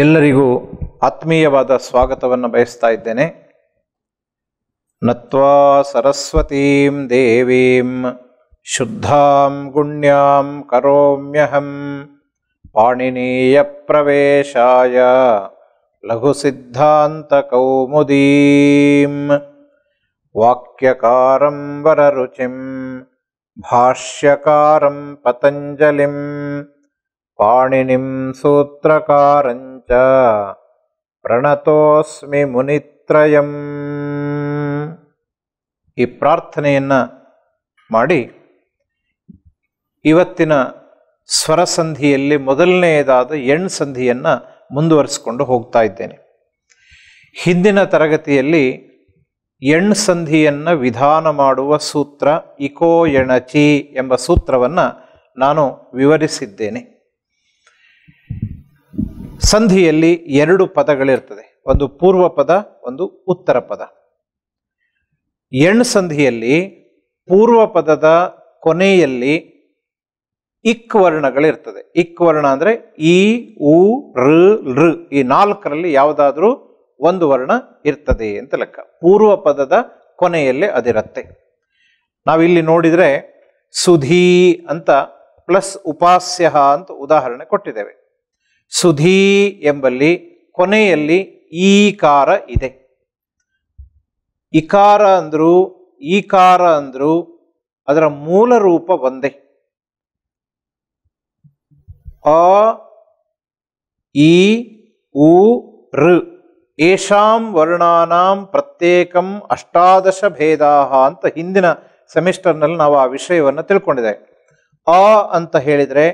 ಎಲ್ಲರಿಗೂ ಆತ್ಮೀಯವಾದ ಸ್ವಾಗತವನ್ನು ಬಯಸ್ತಾ ಇದ್ದೇನೆ ನತ್ವಾ ಸರಸ್ವತೀಂ ದೇವೀಂ ಶುದ್ಧಾಂ ಗುಣ್ಯಾಂ ಕರೋಮ್ಯಹಂ ಪಾಣಿನೀಯ ಪ್ರವೇಶಾಯ ಲಘು ಸಿದ್ಧಾಂತ ವಾಕ್ಯಕಾರಂ ವರರುಚಿಂ ಭಾಷ್ಯಕಾರಂ ಪತಂಜಲಿಂ ಪಾಣಿನಿಂ ಸೂತ್ರಕಾರಂಜ ಪ್ರಣತೋಸ್ಮಿ ಮುನಿತ್ರಯಂ ಈ ಪ್ರಾರ್ಥನೆಯನ್ನು ಮಾಡಿ ಇವತ್ತಿನ ಸ್ವರಸಂಧಿಯಲ್ಲಿ ಮೊದಲನೆಯದಾದ ಎಣ್ ಸಂಧಿಯನ್ನು ಮುಂದುವರಿಸಿಕೊಂಡು ಹೋಗ್ತಾ ಇದ್ದೇನೆ ಹಿಂದಿನ ತರಗತಿಯಲ್ಲಿ ಎಣ್ ಸಂಧಿಯನ್ನು ವಿಧಾನ ಮಾಡುವ ಸೂತ್ರ ಇಕೋ ಎಣಚಿ ಎಂಬ ಸೂತ್ರವನ್ನು ನಾನು ವಿವರಿಸಿದ್ದೇನೆ ಸಂಧಿಯಲ್ಲಿ ಎರಡು ಪದಗಳಿರ್ತದೆ ಒಂದು ಪೂರ್ವ ಪದ ಒಂದು ಉತ್ತರ ಪದ ಎಣ್ ಸಂಧಿಯಲ್ಲಿ ಪೂರ್ವ ಪದದ ಕೊನೆಯಲ್ಲಿ ಇಕ್ ವರ್ಣಗಳಿರ್ತದೆ ಇಕ್ ವರ್ಣ ಅಂದರೆ ಈ ಉ ಋ ಈ ನಾಲ್ಕರಲ್ಲಿ ಯಾವುದಾದ್ರೂ ಒಂದು ವರ್ಣ ಇರ್ತದೆ ಅಂತ ಲೆಕ್ಕ ಪೂರ್ವ ಪದದ ಕೊನೆಯಲ್ಲಿ ಅದಿರುತ್ತೆ ನಾವಿಲ್ಲಿ ನೋಡಿದರೆ ಸುಧೀ ಅಂತ ಪ್ಲಸ್ ಉಪಾಸ್ಯ ಅಂತ ಉದಾಹರಣೆ ಕೊಟ್ಟಿದ್ದೇವೆ ಸುಧೀ ಎಂಬಲ್ಲಿ ಕೊನೆಯಲ್ಲಿ ಈಕಾರ ಇದೆ ಇಕಾರ ಅಂದ್ರು ಈಕಾರ ಅಂದ್ರು ಅದರ ಮೂಲ ರೂಪ ಒಂದೇ ಅ ಈ ಉ ಋ ಏಷಾಂ ವರ್ಣಾನಾಂ ಪ್ರತ್ಯೇಕಂ ಅಷ್ಟಾದಶ ಭೇದ ಅಂತ ಹಿಂದಿನ ಸೆಮಿಸ್ಟರ್ನಲ್ಲಿ ನಾವು ಆ ವಿಷಯವನ್ನು ತಿಳ್ಕೊಂಡಿದ್ದೇವೆ ಅ ಅಂತ ಹೇಳಿದರೆ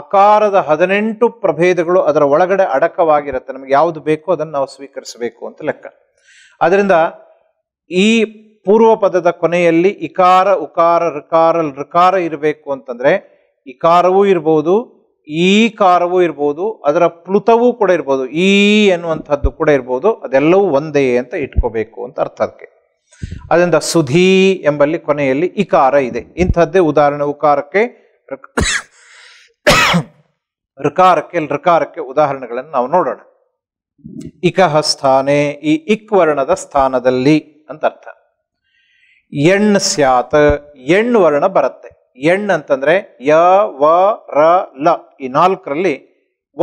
ಅಕಾರದ ಹದಿನೆಂಟು ಪ್ರಭೇದಗಳು ಅದರ ಒಳಗಡೆ ಅಡಕವಾಗಿರುತ್ತೆ ನಮಗೆ ಯಾವುದು ಬೇಕೋ ಅದನ್ನು ನಾವು ಸ್ವೀಕರಿಸಬೇಕು ಅಂತ ಲೆಕ್ಕ ಅದರಿಂದ ಈ ಪೂರ್ವ ಪದದ ಕೊನೆಯಲ್ಲಿ ಇಕಾರ ಉಕಾರ ಋಕಾರ ಋಕಾರ ಇರಬೇಕು ಅಂತಂದ್ರೆ ಇಕಾರವೂ ಇರ್ಬೋದು ಈಕಾರವೂ ಇರ್ಬೋದು ಅದರ ಪ್ಲುತವೂ ಕೂಡ ಇರ್ಬೋದು ಈ ಎನ್ನುವಂಥದ್ದು ಕೂಡ ಇರ್ಬೋದು ಅದೆಲ್ಲವೂ ಒಂದೇ ಅಂತ ಇಟ್ಕೋಬೇಕು ಅಂತ ಅರ್ಥ ಅದಕ್ಕೆ ಅದರಿಂದ ಸುಧೀ ಎಂಬಲ್ಲಿ ಕೊನೆಯಲ್ಲಿ ಇಕಾರ ಇದೆ ಇಂಥದ್ದೇ ಉದಾಹರಣೆ ಉಕಾರಕ್ಕೆ ಋಕಾರಕ್ಕೆ ಋಕಾರಕ್ಕೆ ಉದಾಹರಣೆಗಳನ್ನು ನಾವು ನೋಡೋಣ ಇಕಹ ಸ್ಥಾನೆ ಈ ಇಕ್ ವರ್ಣದ ಸ್ಥಾನದಲ್ಲಿ ಅಂತ ಅರ್ಥ ಎಣ್ ಸ್ಯಾತ್ ಎಣ್ ವರ್ಣ ಬರುತ್ತೆ ಎಣ್ ಅಂತಂದ್ರೆ ಯ ವ ರ ಲ ಈ ನಾಲ್ಕರಲ್ಲಿ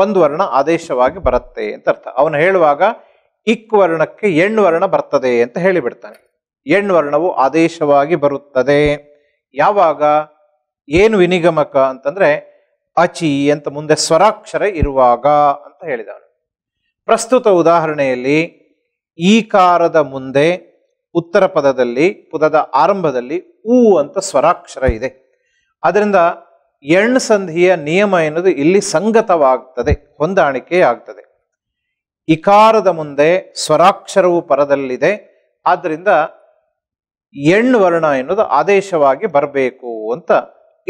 ಒಂದು ವರ್ಣ ಆದೇಶವಾಗಿ ಬರುತ್ತೆ ಅಂತ ಅರ್ಥ ಅವನು ಹೇಳುವಾಗ ಇಕ್ ವರ್ಣಕ್ಕೆ ಎಣ್ ವರ್ಣ ಬರ್ತದೆ ಅಂತ ಹೇಳಿಬಿಡ್ತಾನೆ ಎಣ್ ವರ್ಣವು ಆದೇಶವಾಗಿ ಬರುತ್ತದೆ ಯಾವಾಗ ಏನು ವಿನಿಗಮಕ ಅಂತಂದ್ರೆ ಅಚಿ ಅಂತ ಮುಂದೆ ಸ್ವರಾಕ್ಷರ ಇರುವಾಗ ಅಂತ ಹೇಳಿದವನು ಪ್ರಸ್ತುತ ಉದಾಹರಣೆಯಲ್ಲಿ ಈಕಾರದ ಮುಂದೆ ಉತ್ತರ ಪದದಲ್ಲಿ ಪದದ ಆರಂಭದಲ್ಲಿ ಊ ಅಂತ ಸ್ವರಾಕ್ಷರ ಇದೆ ಅದರಿಂದ ಎಣ್ ಸಂಧಿಯ ನಿಯಮ ಎನ್ನುವುದು ಇಲ್ಲಿ ಸಂಗತವಾಗ್ತದೆ ಹೊಂದಾಣಿಕೆ ಆಗ್ತದೆ ಇಕಾರದ ಮುಂದೆ ಸ್ವರಾಕ್ಷರವು ಪರದಲ್ಲಿದೆ ಆದ್ದರಿಂದ ಎಣ್ ವರ್ಣ ಎನ್ನುವುದು ಆದೇಶವಾಗಿ ಬರಬೇಕು ಅಂತ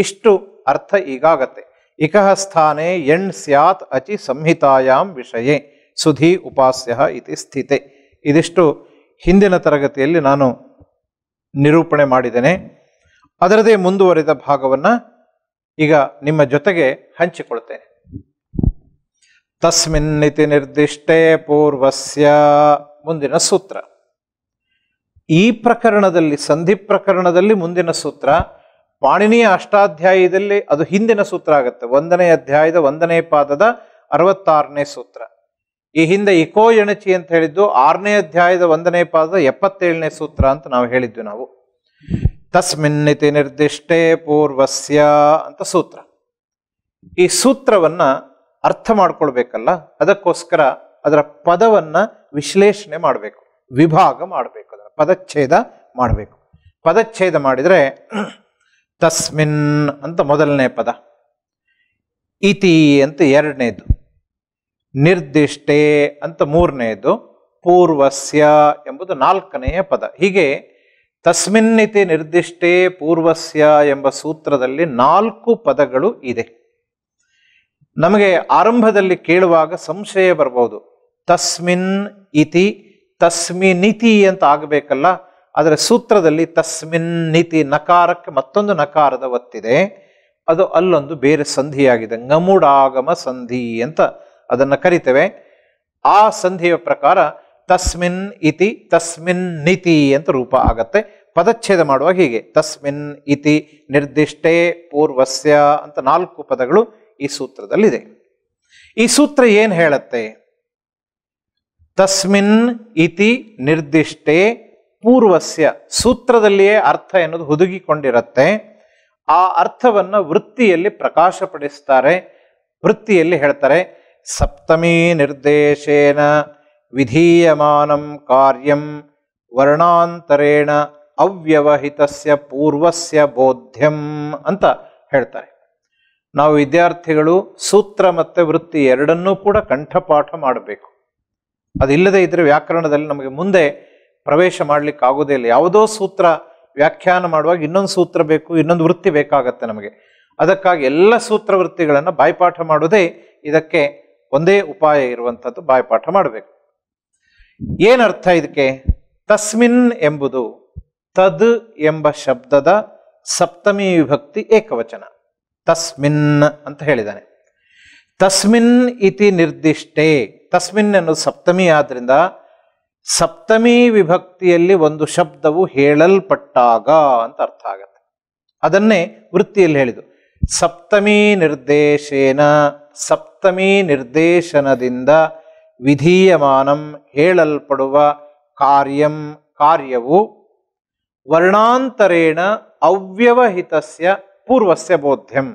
ಇಷ್ಟು ಅರ್ಥ ಈಗಾಗತ್ತೆ ಇಕಃ ಸ್ಥಾನೇ ಎಣ್ ಸ್ಯಾತ್ ಅಚಿ ಸಂಹಿತಾಯಾಮ್ ವಿಷಯ ಸುಧಿ ಉಪಾಸ್ಯ ಇತಿ ಸ್ಥಿತೆ ಇದಿಷ್ಟು ಹಿಂದಿನ ತರಗತಿಯಲ್ಲಿ ನಾನು ನಿರೂಪಣೆ ಮಾಡಿದ್ದೇನೆ ಅದರದೇ ಮುಂದುವರಿದ ಭಾಗವನ್ನು ಈಗ ನಿಮ್ಮ ಜೊತೆಗೆ ಹಂಚಿಕೊಳ್ತೇನೆ ತಸ್ಮಿನ್ನಿತಿ ನಿರ್ದಿಷ್ಟೇ ಪೂರ್ವಸ್ಯ ಮುಂದಿನ ಸೂತ್ರ ಈ ಪ್ರಕರಣದಲ್ಲಿ ಸಂಧಿ ಪ್ರಕರಣದಲ್ಲಿ ಮುಂದಿನ ಸೂತ್ರ ಪಾಣಿನಿಯ ಅಷ್ಟಾಧ್ಯಾಯದಲ್ಲಿ ಅದು ಹಿಂದಿನ ಸೂತ್ರ ಆಗುತ್ತೆ ಒಂದನೇ ಅಧ್ಯಾಯದ ಒಂದನೇ ಪಾದದ ಅರವತ್ತಾರನೇ ಸೂತ್ರ ಈ ಹಿಂದೆ ಇಕೋ ಎಣಚಿ ಅಂತ ಹೇಳಿದ್ದು ಆರನೇ ಅಧ್ಯಾಯದ ಒಂದನೇ ಪಾದದ ಎಪ್ಪತ್ತೇಳನೇ ಸೂತ್ರ ಅಂತ ನಾವು ಹೇಳಿದ್ವಿ ನಾವು ತಸ್ಮಿನ್ನಿತಿ ನಿರ್ದಿಷ್ಟೇ ಪೂರ್ವಸ್ಯ ಅಂತ ಸೂತ್ರ ಈ ಸೂತ್ರವನ್ನ ಅರ್ಥ ಮಾಡ್ಕೊಳ್ಬೇಕಲ್ಲ ಅದಕ್ಕೋಸ್ಕರ ಅದರ ಪದವನ್ನ ವಿಶ್ಲೇಷಣೆ ಮಾಡಬೇಕು ವಿಭಾಗ ಮಾಡಬೇಕು ಅದರ ಪದಚ್ಛೇದ ಮಾಡಬೇಕು ಪದಚ್ಛೇದ ಮಾಡಿದರೆ ತಸ್ಮಿನ್ ಅಂತ ಮೊದಲನೇ ಪದ ಇತಿ ಅಂತ ಎರಡನೇದು ನಿರ್ದಿಷ್ಟೆ ಅಂತ ಮೂರನೇದು ಪೂರ್ವಸ್ಯ ಎಂಬುದು ನಾಲ್ಕನೆಯ ಪದ ಹೀಗೆ ತಸ್ಮಿನ್ ಇತಿ ನಿರ್ದಿಷ್ಟೇ ಪೂರ್ವಸ್ಯ ಎಂಬ ಸೂತ್ರದಲ್ಲಿ ನಾಲ್ಕು ಪದಗಳು ಇದೆ ನಮಗೆ ಆರಂಭದಲ್ಲಿ ಕೇಳುವಾಗ ಸಂಶಯ ಬರಬಹುದು ತಸ್ಮಿನ್ ಇತಿ ತಸ್ಮಿನಿತಿ ಅಂತ ಆಗಬೇಕಲ್ಲ ಆದರೆ ಸೂತ್ರದಲ್ಲಿ ತಸ್ಮಿನ್ ನಿತಿ ನಕಾರಕ್ಕೆ ಮತ್ತೊಂದು ನಕಾರದ ಒತ್ತಿದೆ ಅದು ಅಲ್ಲೊಂದು ಬೇರೆ ಸಂಧಿಯಾಗಿದೆ ngಮೂಡಾಗಮ ಸಂಧಿ ಅಂತ ಅದನ್ನು ಕರಿತೇವೆ ಆ ಸಂಧಿಯ ಪ್ರಕಾರ ತಸ್ಮಿನ್ ಇತಿ ತಸ್ಮಿನ್ ನೀತಿ ಅಂತ ರೂಪ ಆಗತ್ತೆ ಪದಚ್ಛೇದ ಮಾಡುವಾಗ ಹೀಗೆ ತಸ್ಮಿನ್ ಇತಿ ನಿರ್ದಿಷ್ಟೇ ಪೂರ್ವಸ್ಯ ಅಂತ ನಾಲ್ಕು ಪದಗಳು ಈ ಸೂತ್ರದಲ್ಲಿದೆ ಈ ಸೂತ್ರ ಏನು ಹೇಳತ್ತೆ ತಸ್ಮಿನ್ ಇತಿ ನಿರ್ದಿಷ್ಟೇ ಪೂರ್ವಸ್ಯ ಸೂತ್ರದಲ್ಲಿಯೇ ಅರ್ಥ ಎನ್ನುವುದು ಹುದುಗಿಕೊಂಡಿರುತ್ತೆ ಆ ಅರ್ಥವನ್ನು ವೃತ್ತಿಯಲ್ಲಿ ಪ್ರಕಾಶಪಡಿಸ್ತಾರೆ ವೃತ್ತಿಯಲ್ಲಿ ಹೇಳ್ತಾರೆ ಸಪ್ತಮಿ ನಿರ್ದೇಶೇನ ವಿಧೀಯಮಾನಂ ಕಾರ್ಯಂ ವರ್ಣಾಂತರೇಣ ಅವ್ಯವಹಿತಸ್ಯ ಪೂರ್ವಸ್ಯ ಬೋಧ್ಯಂ ಅಂತ ಹೇಳ್ತಾರೆ ನಾವು ವಿದ್ಯಾರ್ಥಿಗಳು ಸೂತ್ರ ಮತ್ತೆ ವೃತ್ತಿ ಎರಡನ್ನೂ ಕೂಡ ಕಂಠಪಾಠ ಮಾಡಬೇಕು ಅದಿಲ್ಲದೆ ಇದ್ದರೆ ವ್ಯಾಕರಣದಲ್ಲಿ ನಮಗೆ ಮುಂದೆ ಪ್ರವೇಶ ಮಾಡಲಿಕ್ಕೆ ಆಗೋದೇ ಇಲ್ಲ ಯಾವುದೋ ಸೂತ್ರ ವ್ಯಾಖ್ಯಾನ ಮಾಡುವಾಗ ಇನ್ನೊಂದು ಸೂತ್ರ ಬೇಕು ಇನ್ನೊಂದು ವೃತ್ತಿ ಬೇಕಾಗತ್ತೆ ನಮಗೆ ಅದಕ್ಕಾಗಿ ಎಲ್ಲ ಸೂತ್ರ ವೃತ್ತಿಗಳನ್ನು ಬಾಯ್ಪಾಠ ಮಾಡೋದೇ ಇದಕ್ಕೆ ಒಂದೇ ಉಪಾಯ ಇರುವಂಥದ್ದು ಬಾಯ್ಪಾಠ ಮಾಡಬೇಕು ಏನರ್ಥ ಇದಕ್ಕೆ ತಸ್ಮಿನ್ ಎಂಬುದು ತದ್ ಎಂಬ ಶಬ್ದದ ಸಪ್ತಮಿ ವಿಭಕ್ತಿ ಏಕವಚನ ತಸ್ಮಿನ್ ಅಂತ ಹೇಳಿದ್ದಾನೆ ತಸ್ಮಿನ್ ಇತಿ ನಿರ್ದಿಷ್ಟೇ ತಸ್ಮಿನ್ ಅನ್ನೋದು ಸಪ್ತಮಿ ಆದ್ದರಿಂದ ಸಪ್ತಮಿ ವಿಭಕ್ತಿಯಲ್ಲಿ ಒಂದು ಶಬ್ದವು ಹೇಳಲ್ಪಟ್ಟಾಗ ಅಂತ ಅರ್ಥ ಆಗತ್ತೆ ಅದನ್ನೇ ವೃತ್ತಿಯಲ್ಲಿ ಹೇಳಿದು ಸಪ್ತಮಿ ನಿರ್ದೇಶೇನ ಸಪ್ತಮಿ ನಿರ್ದೇಶನದಿಂದ ವಿಧೀಯಮಾನಂ ಹೇಳಲ್ಪಡುವ ಕಾರ್ಯಂ ಕಾರ್ಯವು ವರ್ಣಾಂತರೇಣ ಅವ್ಯವಹಿತಸ್ಯ ಪೂರ್ವಸ್ಯ ಬೋಧ್ಯಂ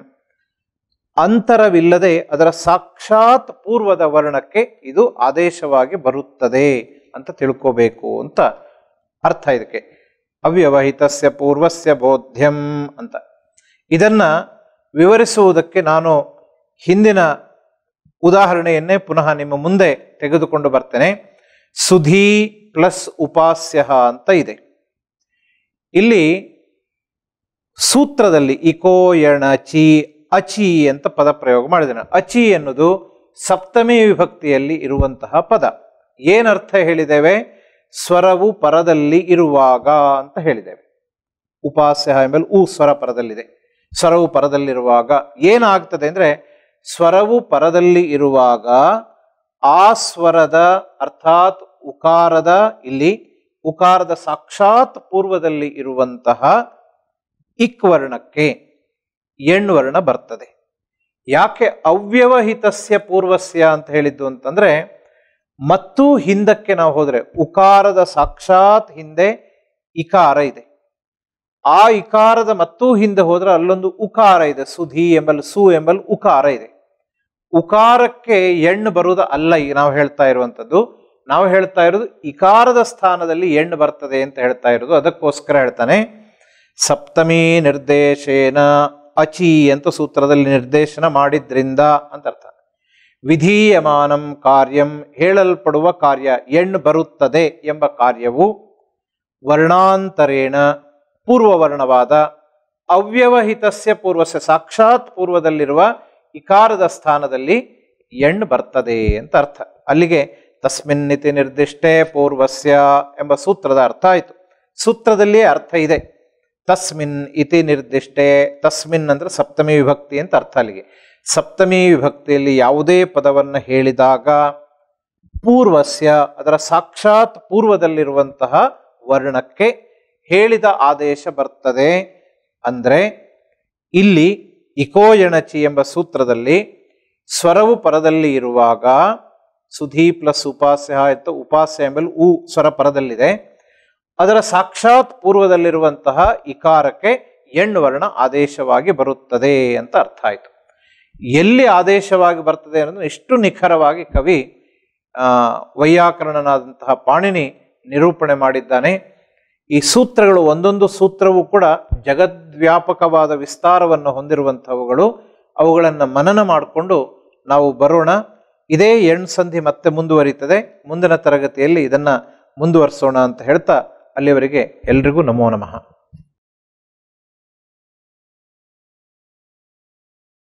ಅಂತರವಿಲ್ಲದೆ ಅದರ ಸಾಕ್ಷಾತ್ ಪೂರ್ವದ ವರ್ಣಕ್ಕೆ ಇದು ಆದೇಶವಾಗಿ ಬರುತ್ತದೆ ಅಂತ ತಿಳ್ಕೋಬೇಕು ಅಂತ ಅರ್ಥ ಇದಕ್ಕೆ ಅವ್ಯವಹಿತಸ್ಯ ಪೂರ್ವಸ್ಯ ಬೋಧ್ಯಂ ಅಂತ ಇದನ್ನ ವಿವರಿಸುವುದಕ್ಕೆ ನಾನು ಹಿಂದಿನ ಉದಾಹರಣೆಯನ್ನೇ ಪುನಃ ನಿಮ್ಮ ಮುಂದೆ ತೆಗೆದುಕೊಂಡು ಬರ್ತೇನೆ ಸುಧೀ ಪ್ಲಸ್ ಉಪಾಸ್ಯ ಅಂತ ಇದೆ ಇಲ್ಲಿ ಸೂತ್ರದಲ್ಲಿ ಇಕೋ ಎಣ ಚಿ ಅಚಿ ಅಂತ ಪದ ಪ್ರಯೋಗ ಮಾಡಿದ್ದೇನೆ ಅಚಿ ಎನ್ನುವುದು ಸಪ್ತಮಿ ವಿಭಕ್ತಿಯಲ್ಲಿ ಇರುವಂತಹ ಪದ ಏನರ್ಥ ಹೇಳಿದ್ದೇವೆ ಸ್ವರವು ಪರದಲ್ಲಿ ಇರುವಾಗ ಅಂತ ಹೇಳಿದ್ದೇವೆ ಉಪಾಸ್ಯ ಎಂಬಲ್ಲಿ ಊ ಸ್ವರ ಪರದಲ್ಲಿದೆ ಸ್ವರವು ಪರದಲ್ಲಿರುವಾಗ ಏನಾಗ್ತದೆ ಅಂದರೆ ಸ್ವರವು ಪರದಲ್ಲಿ ಇರುವಾಗ ಆ ಸ್ವರದ ಅರ್ಥಾತ್ ಉಕಾರದ ಇಲ್ಲಿ ಉಕಾರದ ಸಾಕ್ಷಾತ್ ಪೂರ್ವದಲ್ಲಿ ಇರುವಂತಹ ಇಕ್ ವರ್ಣಕ್ಕೆ ವರ್ಣ ಬರ್ತದೆ ಯಾಕೆ ಅವ್ಯವಹಿತಸ್ಯ ಪೂರ್ವಸ್ಯ ಅಂತ ಹೇಳಿದ್ದು ಅಂತಂದರೆ ಮತ್ತು ಹಿಂದಕ್ಕೆ ನಾವು ಹೋದರೆ ಉಕಾರದ ಸಾಕ್ಷಾತ್ ಹಿಂದೆ ಇಕಾರ ಇದೆ ಆ ಇಕಾರದ ಮತ್ತು ಹಿಂದೆ ಹೋದ್ರೆ ಅಲ್ಲೊಂದು ಉಕಾರ ಇದೆ ಸುಧಿ ಎಂಬಲ್ ಸು ಎಂಬಲ್ ಉಕಾರ ಇದೆ ಉಕಾರಕ್ಕೆ ಎಣ್ಣು ಬರುವುದ ಅಲ್ಲ ಈಗ ನಾವು ಹೇಳ್ತಾ ಇರುವಂಥದ್ದು ನಾವು ಹೇಳ್ತಾ ಇರೋದು ಇಕಾರದ ಸ್ಥಾನದಲ್ಲಿ ಎಣ್ಣು ಬರ್ತದೆ ಅಂತ ಹೇಳ್ತಾ ಇರೋದು ಅದಕ್ಕೋಸ್ಕರ ಹೇಳ್ತಾನೆ ಸಪ್ತಮಿ ನಿರ್ದೇಶೇನ ಅಚಿ ಅಂತ ಸೂತ್ರದಲ್ಲಿ ನಿರ್ದೇಶನ ಮಾಡಿದ್ರಿಂದ ಅಂತ ಅರ್ಥ ವಿಧೀಯಮಾನಂ ಕಾರ್ಯಂ ಹೇಳಲ್ಪಡುವ ಕಾರ್ಯ ಎಣ್ ಬರುತ್ತದೆ ಎಂಬ ಕಾರ್ಯವು ವರ್ಣಾಂತರೇಣ ಪೂರ್ವವರ್ಣವಾದ ಅವ್ಯವಹಿತಸ್ಯ ಪೂರ್ವಸ ಸಾಕ್ಷಾತ್ ಪೂರ್ವದಲ್ಲಿರುವ ಇಕಾರದ ಸ್ಥಾನದಲ್ಲಿ ಎಣ್ ಬರ್ತದೆ ಅಂತ ಅರ್ಥ ಅಲ್ಲಿಗೆ ತಸ್ಮಿನ್ನಿತಿ ನಿರ್ದಿಷ್ಟೇ ಪೂರ್ವಸ್ಯ ಎಂಬ ಸೂತ್ರದ ಅರ್ಥ ಆಯಿತು ಸೂತ್ರದಲ್ಲಿ ಅರ್ಥ ಇದೆ ತಸ್ಮಿನ್ ಇತಿ ನಿರ್ದಿಷ್ಟೇ ತಸ್ಮಿನ್ ಅಂದ್ರೆ ಸಪ್ತಮಿ ವಿಭಕ್ತಿ ಅಂತ ಅರ್ಥ ಅಲ್ಲಿಗೆ ಸಪ್ತಮಿ ವಿಭಕ್ತಿಯಲ್ಲಿ ಯಾವುದೇ ಪದವನ್ನು ಹೇಳಿದಾಗ ಪೂರ್ವಸ್ಯ ಅದರ ಸಾಕ್ಷಾತ್ ಪೂರ್ವದಲ್ಲಿರುವಂತಹ ವರ್ಣಕ್ಕೆ ಹೇಳಿದ ಆದೇಶ ಬರ್ತದೆ ಅಂದರೆ ಇಲ್ಲಿ ಇಕೋಯಣಚಿ ಎಂಬ ಸೂತ್ರದಲ್ಲಿ ಸ್ವರವು ಪರದಲ್ಲಿ ಇರುವಾಗ ಸುಧಿ ಪ್ಲಸ್ ಉಪಾಸ್ಯ ಅಂತ ಉಪಾಸ್ಯ ಎಂಬಲ್ಲಿ ಉ ಸ್ವರ ಪರದಲ್ಲಿದೆ ಅದರ ಸಾಕ್ಷಾತ್ ಪೂರ್ವದಲ್ಲಿರುವಂತಹ ಇಕಾರಕ್ಕೆ ಎಣ್ಣು ವರ್ಣ ಆದೇಶವಾಗಿ ಬರುತ್ತದೆ ಅಂತ ಅರ್ಥ ಆಯಿತು ಎಲ್ಲಿ ಆದೇಶವಾಗಿ ಬರ್ತದೆ ಅನ್ನೋದನ್ನು ಎಷ್ಟು ನಿಖರವಾಗಿ ಕವಿ ವೈಯಾಕರಣನಾದಂತಹ ಪಾಣಿನಿ ನಿರೂಪಣೆ ಮಾಡಿದ್ದಾನೆ ಈ ಸೂತ್ರಗಳು ಒಂದೊಂದು ಸೂತ್ರವೂ ಕೂಡ ಜಗದ್ವ್ಯಾಪಕವಾದ ವಿಸ್ತಾರವನ್ನು ಹೊಂದಿರುವಂಥವುಗಳು ಅವುಗಳನ್ನು ಮನನ ಮಾಡಿಕೊಂಡು ನಾವು ಬರೋಣ ಇದೇ ಎಣ್ ಸಂಧಿ ಮತ್ತೆ ಮುಂದುವರಿತದೆ ಮುಂದಿನ ತರಗತಿಯಲ್ಲಿ ಇದನ್ನು ಮುಂದುವರಿಸೋಣ ಅಂತ ಹೇಳ್ತಾ ಅಲ್ಲಿವರೆಗೆ ಎಲ್ರಿಗೂ ನಮೋ ನಮಃ